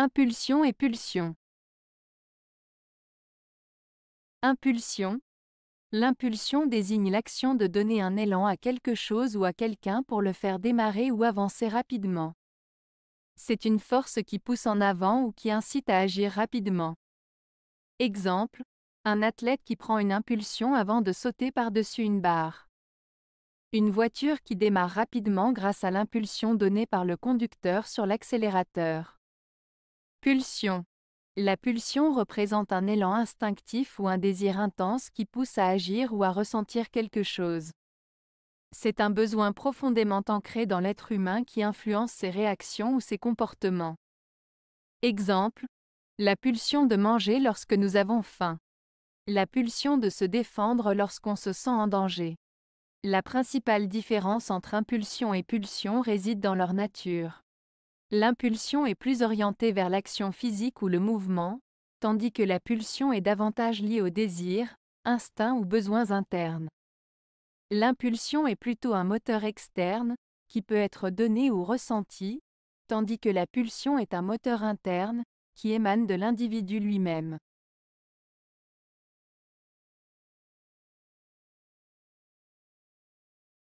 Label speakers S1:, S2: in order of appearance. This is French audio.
S1: Impulsion et pulsion. Impulsion. L'impulsion désigne l'action de donner un élan à quelque chose ou à quelqu'un pour le faire démarrer ou avancer rapidement. C'est une force qui pousse en avant ou qui incite à agir rapidement. Exemple, un athlète qui prend une impulsion avant de sauter par-dessus une barre. Une voiture qui démarre rapidement grâce à l'impulsion donnée par le conducteur sur l'accélérateur. Pulsion. La pulsion représente un élan instinctif ou un désir intense qui pousse à agir ou à ressentir quelque chose. C'est un besoin profondément ancré dans l'être humain qui influence ses réactions ou ses comportements. Exemple. La pulsion de manger lorsque nous avons faim. La pulsion de se défendre lorsqu'on se sent en danger. La principale différence entre impulsion et pulsion réside dans leur nature. L'impulsion est plus orientée vers l'action physique ou le mouvement, tandis que la pulsion est davantage liée au désir, instinct ou besoins internes. L'impulsion est plutôt un moteur externe, qui peut être donné ou ressenti, tandis que la pulsion est un moteur interne, qui émane de l'individu lui-même.